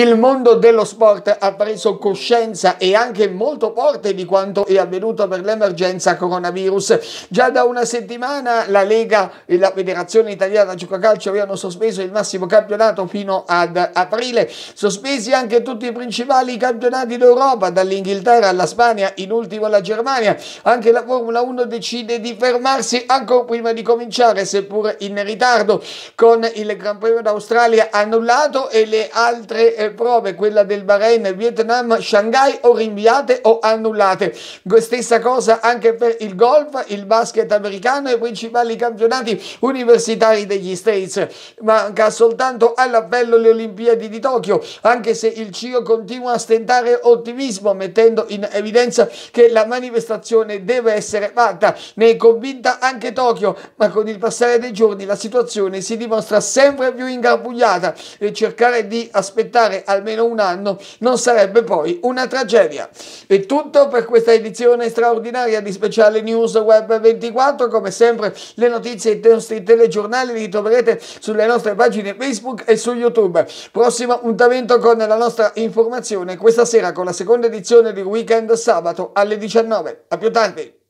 il mondo dello sport ha preso coscienza e anche molto forte di quanto è avvenuto per l'emergenza coronavirus. Già da una settimana la Lega e la Federazione Italiana Calcio avevano sospeso il massimo campionato fino ad aprile, sospesi anche tutti i principali campionati d'Europa, dall'Inghilterra alla Spagna, in ultimo la Germania. Anche la Formula 1 decide di fermarsi ancora prima di cominciare, seppur in ritardo, con il Gran Premio d'Australia annullato e le altre prove, quella del Bahrain, Vietnam, Shanghai o rinviate o annullate. Stessa cosa anche per il golf, il basket americano e i principali campionati universitari degli States. Manca soltanto all'appello le Olimpiadi di Tokyo, anche se il CIO continua a stentare ottimismo, mettendo in evidenza che la manifestazione deve essere fatta. Ne è convinta anche Tokyo, ma con il passare dei giorni la situazione si dimostra sempre più ingarbugliata e cercare di aspettare durare almeno un anno non sarebbe poi una tragedia. È tutto per questa edizione straordinaria di Speciale News Web 24. Come sempre le notizie e i nostri telegiornali li troverete sulle nostre pagine Facebook e su YouTube. Prossimo appuntamento con la nostra informazione questa sera con la seconda edizione di Weekend Sabato alle 19. A più tardi!